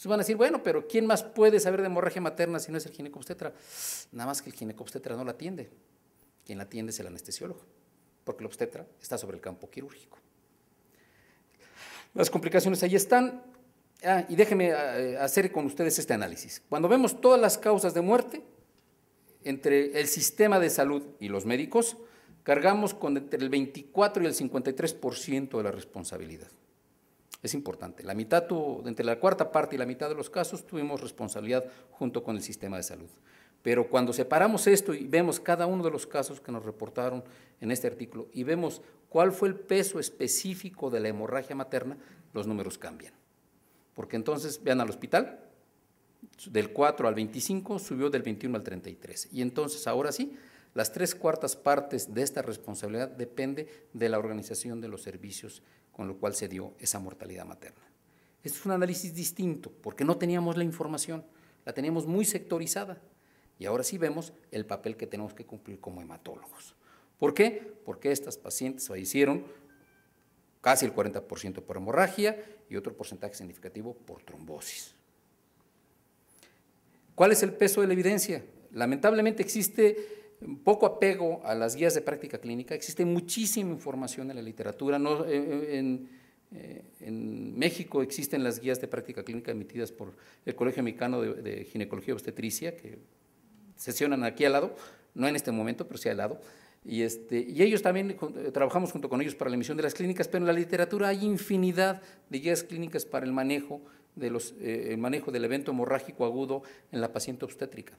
Entonces van a decir, bueno, pero ¿quién más puede saber de hemorragia materna si no es el ginecobstetra? Nada más que el obstetra no la atiende. Quien la atiende es el anestesiólogo, porque el obstetra está sobre el campo quirúrgico. Las complicaciones ahí están. Ah, y déjenme eh, hacer con ustedes este análisis. Cuando vemos todas las causas de muerte entre el sistema de salud y los médicos, cargamos con entre el 24 y el 53% de la responsabilidad. Es importante. La mitad entre la cuarta parte y la mitad de los casos tuvimos responsabilidad junto con el sistema de salud. Pero cuando separamos esto y vemos cada uno de los casos que nos reportaron en este artículo y vemos cuál fue el peso específico de la hemorragia materna, los números cambian. Porque entonces, vean al hospital, del 4 al 25 subió del 21 al 33. Y entonces, ahora sí, las tres cuartas partes de esta responsabilidad depende de la organización de los servicios con lo cual se dio esa mortalidad materna. Este es un análisis distinto porque no teníamos la información, la teníamos muy sectorizada y ahora sí vemos el papel que tenemos que cumplir como hematólogos. ¿Por qué? Porque estas pacientes fallecieron casi el 40% por hemorragia y otro porcentaje significativo por trombosis. ¿Cuál es el peso de la evidencia? Lamentablemente existe poco apego a las guías de práctica clínica, existe muchísima información en la literatura, eh, eh, eh, en, México existen las guías de práctica clínica emitidas por el Colegio Mexicano de, Ginecología y Obstetricia, que sesionan aquí al lado, no en este momento, pero sí al lado, y, este, ellos también trabajamos junto con ellos para la emisión de las clínicas, pero en la literatura hay infinidad de guías clínicas para el manejo, el manejo del evento hemorrágico agudo en la paciente obstétrica.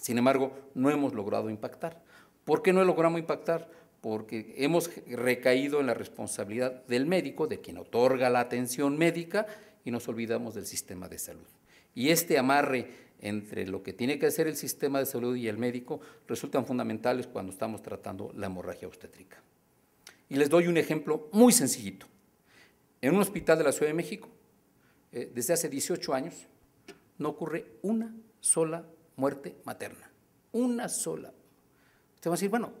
Sin embargo, no hemos logrado impactar. ¿Por qué no logramos impactar? Porque hemos recaído en la responsabilidad del médico, de quien otorga la atención médica, y nos olvidamos del sistema de salud. Y este amarre entre lo que tiene que hacer el sistema de salud y el médico resultan fundamentales cuando estamos tratando la hemorragia obstétrica. Y les doy un ejemplo muy sencillito. En un hospital de la Ciudad de México, eh, desde hace 18 años, no ocurre una sola muerte materna. Una sola. Usted va a decir, bueno,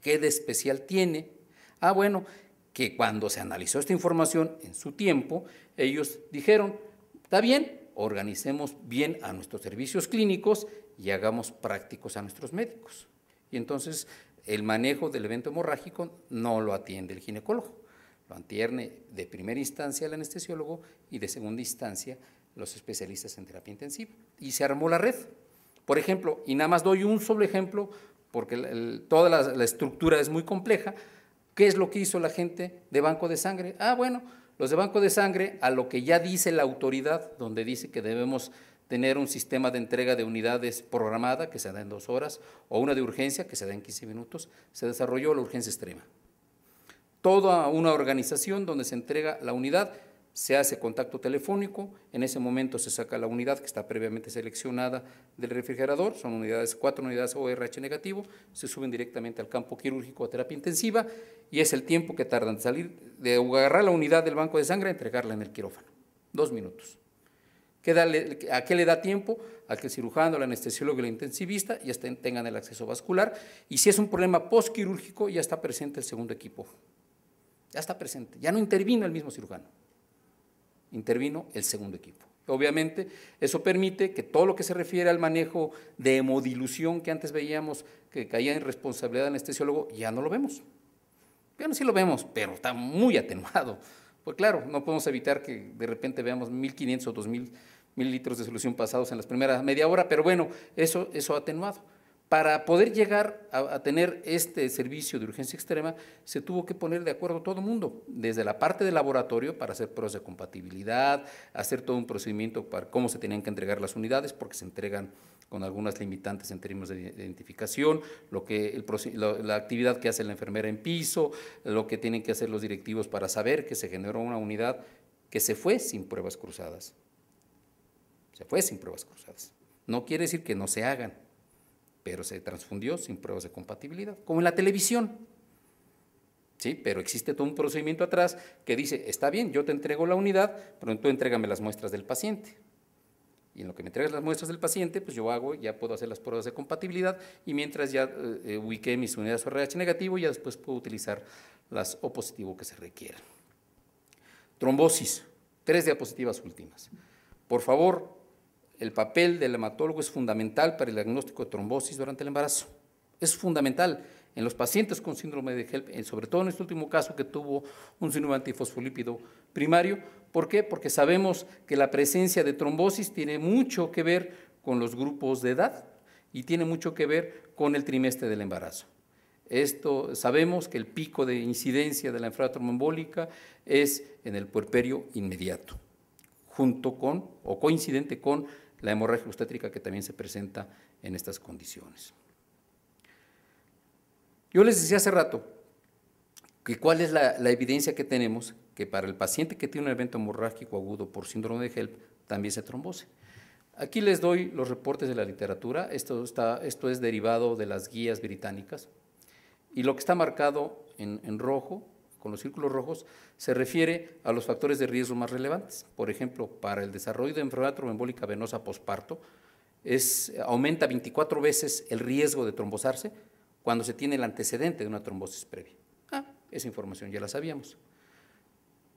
¿qué de especial tiene? Ah, bueno, que cuando se analizó esta información en su tiempo, ellos dijeron, está bien, organicemos bien a nuestros servicios clínicos y hagamos prácticos a nuestros médicos. Y entonces el manejo del evento hemorrágico no lo atiende el ginecólogo, lo atiende de primera instancia el anestesiólogo y de segunda instancia los especialistas en terapia intensiva. Y se armó la red. Por ejemplo, y nada más doy un solo ejemplo, porque toda la, la estructura es muy compleja, ¿qué es lo que hizo la gente de Banco de Sangre? Ah, bueno, los de Banco de Sangre, a lo que ya dice la autoridad, donde dice que debemos tener un sistema de entrega de unidades programada, que se da en dos horas, o una de urgencia, que se da en 15 minutos, se desarrolló la urgencia extrema. Toda una organización donde se entrega la unidad se hace contacto telefónico, en ese momento se saca la unidad que está previamente seleccionada del refrigerador, son unidades, cuatro unidades ORH negativo, se suben directamente al campo quirúrgico a terapia intensiva y es el tiempo que tardan de salir, de agarrar la unidad del banco de sangre a entregarla en el quirófano, dos minutos. ¿Qué ¿A qué le da tiempo? A que el cirujano, el anestesiólogo, y el intensivista ya tengan el acceso vascular y si es un problema postquirúrgico ya está presente el segundo equipo, ya está presente, ya no intervino el mismo cirujano intervino el segundo equipo. Obviamente, eso permite que todo lo que se refiere al manejo de hemodilución que antes veíamos que caía en responsabilidad del anestesiólogo, ya no lo vemos. Ya no sí lo vemos, pero está muy atenuado. Pues claro, no podemos evitar que de repente veamos 1.500 o 2.000 litros de solución pasados en las primeras media hora, pero bueno, eso, eso atenuado. Para poder llegar a, tener este servicio de urgencia extrema, se tuvo que poner de acuerdo todo el mundo, desde la parte del laboratorio para hacer pruebas de compatibilidad, hacer todo un procedimiento para cómo se tenían que entregar las unidades, porque se entregan con algunas limitantes en términos de identificación, lo que la actividad que hace la enfermera en piso, lo que tienen que hacer los directivos para saber que se generó una unidad que se fue sin pruebas cruzadas. Se fue sin pruebas cruzadas. No quiere decir que no se hagan, pero se transfundió sin pruebas de compatibilidad, como en la televisión. ¿Sí? Pero existe todo un procedimiento atrás que dice, está bien, yo te entrego la unidad, pero tú entrégame las muestras del paciente. Y en lo que me entregas las muestras del paciente, pues yo hago, ya puedo hacer las pruebas de compatibilidad y mientras ya eh, eh, ubiqué mis unidades o RH negativo, ya después puedo utilizar las O positivo que se requieran. Trombosis, tres diapositivas últimas. Por favor, el papel del hematólogo es fundamental para el diagnóstico de trombosis durante el embarazo. Es fundamental en los pacientes con síndrome de HELP, eh, sobre todo en este último caso que tuvo un síndrome antifosfolípido primario. ¿Por qué? Porque sabemos que la presencia de trombosis tiene mucho que ver con los grupos de edad y tiene mucho que ver con el trimestre del embarazo. Esto sabemos que el pico de incidencia de la enfermedad tromboembólica es en el puerperio inmediato, junto con o coincidente con la hemorragia obstétrica que también se presenta en estas condiciones. Yo les decía hace rato que cuál es la, evidencia que tenemos que para el paciente que tiene un evento hemorrágico agudo por síndrome de HELP también se trombose. Aquí les doy los reportes de la literatura, esto, está, esto es derivado de las guías británicas, y lo que está marcado en rojo con los círculos rojos se refiere a los factores de riesgo más relevantes. Por ejemplo, para el desarrollo de enfermedad tromboembólica venosa posparto, aumenta 24 veces el riesgo de trombosarse cuando se tiene el antecedente de una trombosis previa. Ah, esa información ya la sabíamos.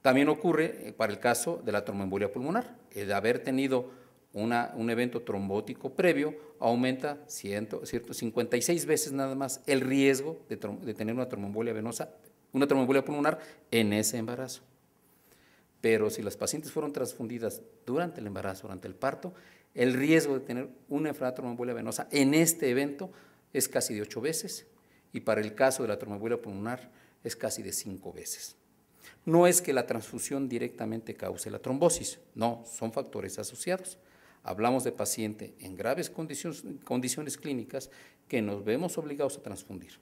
También ocurre eh, para el caso de la tromboembolia pulmonar. El haber tenido un evento trombótico previo aumenta 56 156 veces nada más el riesgo de, tener una tromboembolia venosa una tromboembolia pulmonar en ese embarazo. Pero si las pacientes fueron transfundidas durante el embarazo, durante el parto, el riesgo de tener una enfermedad venosa en este evento es casi de ocho veces y para el caso de la tromboembolia pulmonar es casi de cinco veces. No es que la transfusión directamente cause la trombosis, no, son factores asociados. Hablamos de paciente en graves condiciones, condiciones clínicas que nos vemos obligados a transfundir.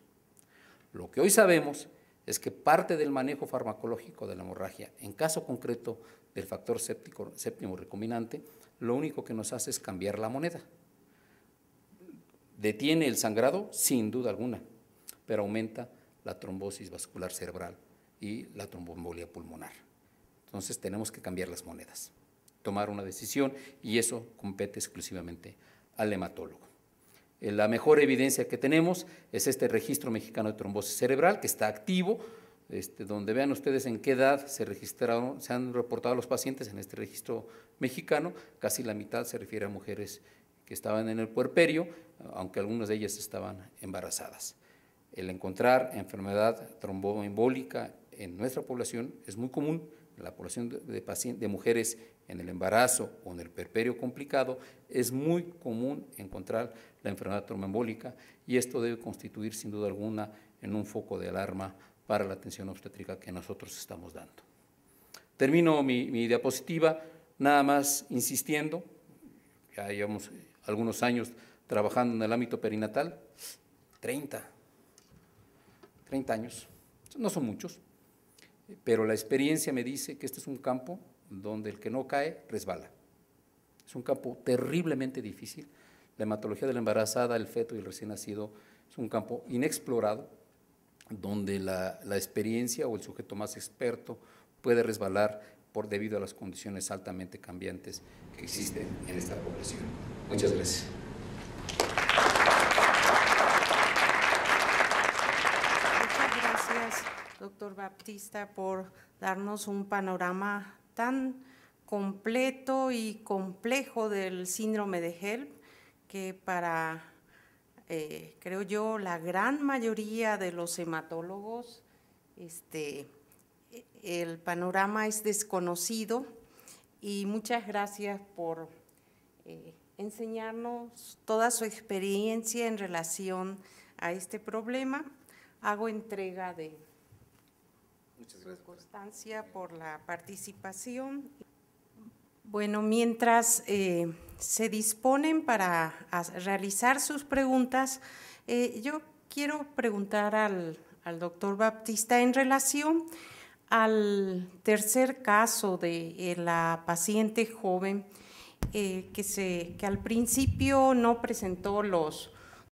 Lo que hoy sabemos es que parte del manejo farmacológico de la hemorragia, en caso concreto del factor séptico, séptimo recombinante, lo único que nos hace es cambiar la moneda. Detiene el sangrado, sin duda alguna, pero aumenta la trombosis vascular cerebral y la tromboembolia pulmonar. Entonces tenemos que cambiar las monedas, tomar una decisión y eso compete exclusivamente al hematólogo. Eh, la mejor evidencia que tenemos es este registro mexicano de trombosis cerebral que está activo, este, donde vean ustedes en qué edad se registraron, se han reportado los pacientes en este registro mexicano, casi la mitad se refiere a mujeres que estaban en el puerperio, aunque algunas de ellas estaban embarazadas. El encontrar enfermedad tromboembólica en nuestra población es muy común, la población de, pacientes de mujeres en el embarazo o en el perperio complicado, es muy común encontrar la enfermedad tromboembólica y esto debe constituir sin duda alguna en un foco de alarma para la atención obstétrica que nosotros estamos dando. Termino mi, mi diapositiva nada más insistiendo, ya llevamos algunos años trabajando en el ámbito perinatal, 30, 30 años, no son muchos, pero la experiencia me dice que este es un campo donde el que no cae resbala. Es un campo terriblemente difícil. La hematología de la embarazada, el feto y el recién nacido es un campo inexplorado, donde la, experiencia o el sujeto más experto puede resbalar por debido a las condiciones altamente cambiantes que existen en esta población. Muchas gracias. Muchas gracias, doctor Baptista, por darnos un panorama tan completo y complejo del síndrome de HELP que para, eh, creo yo, la gran mayoría de los hematólogos, este, el panorama es desconocido y muchas gracias por eh, enseñarnos toda su experiencia en relación a este problema. Hago entrega de... Muchas gracias. Constancia por la participación. Bueno, mientras eh, se disponen para realizar sus preguntas, eh, yo quiero preguntar al, doctor Baptista en relación al tercer caso de eh, la paciente joven que, se, que al principio no presentó los,